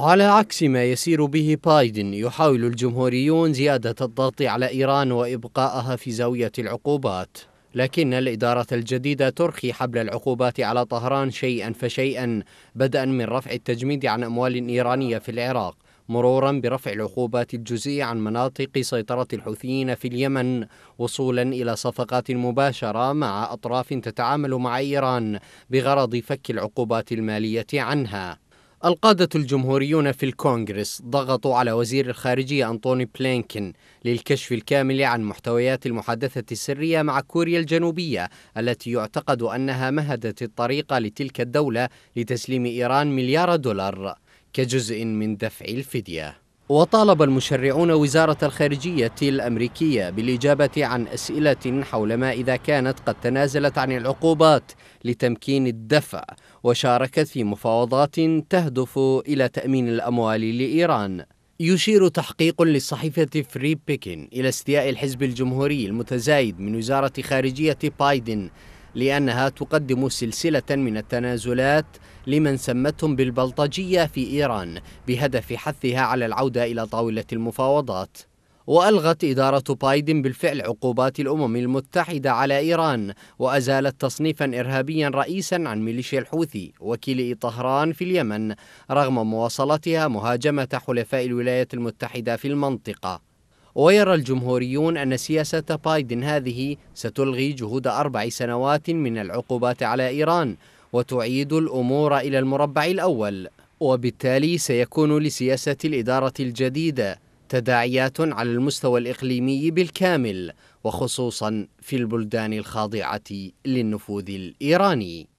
على عكس ما يسير به بايدن يحاول الجمهوريون زيادة الضغط على إيران وإبقائها في زاوية العقوبات لكن الإدارة الجديدة ترخي حبل العقوبات على طهران شيئا فشيئا بدءا من رفع التجميد عن أموال إيرانية في العراق مرورا برفع العقوبات الجزئية عن مناطق سيطرة الحوثيين في اليمن وصولا إلى صفقات مباشرة مع أطراف تتعامل مع إيران بغرض فك العقوبات المالية عنها القادة الجمهوريون في الكونغرس ضغطوا على وزير الخارجية أنطوني بلينكن للكشف الكامل عن محتويات المحادثة السرية مع كوريا الجنوبية التي يعتقد أنها مهدت الطريق لتلك الدولة لتسليم إيران مليار دولار كجزء من دفع الفدية وطالب المشرعون وزارة الخارجية الأمريكية بالإجابة عن أسئلة حول ما إذا كانت قد تنازلت عن العقوبات لتمكين الدفع وشاركت في مفاوضات تهدف إلى تأمين الأموال لإيران يشير تحقيق لصحيفة فري بيكن إلى استياء الحزب الجمهوري المتزايد من وزارة خارجية بايدن لأنها تقدم سلسلة من التنازلات لمن سمتهم بالبلطجية في إيران بهدف حثها على العودة إلى طاولة المفاوضات وألغت إدارة بايدن بالفعل عقوبات الأمم المتحدة على إيران وأزالت تصنيفا إرهابيا رئيسا عن ميليشيا الحوثي وكيل طهران في اليمن رغم مواصلتها مهاجمة حلفاء الولايات المتحدة في المنطقة ويرى الجمهوريون أن سياسة بايدن هذه ستلغي جهود أربع سنوات من العقوبات على إيران وتعيد الأمور إلى المربع الأول وبالتالي سيكون لسياسة الإدارة الجديدة تداعيات على المستوى الإقليمي بالكامل وخصوصا في البلدان الخاضعة للنفوذ الإيراني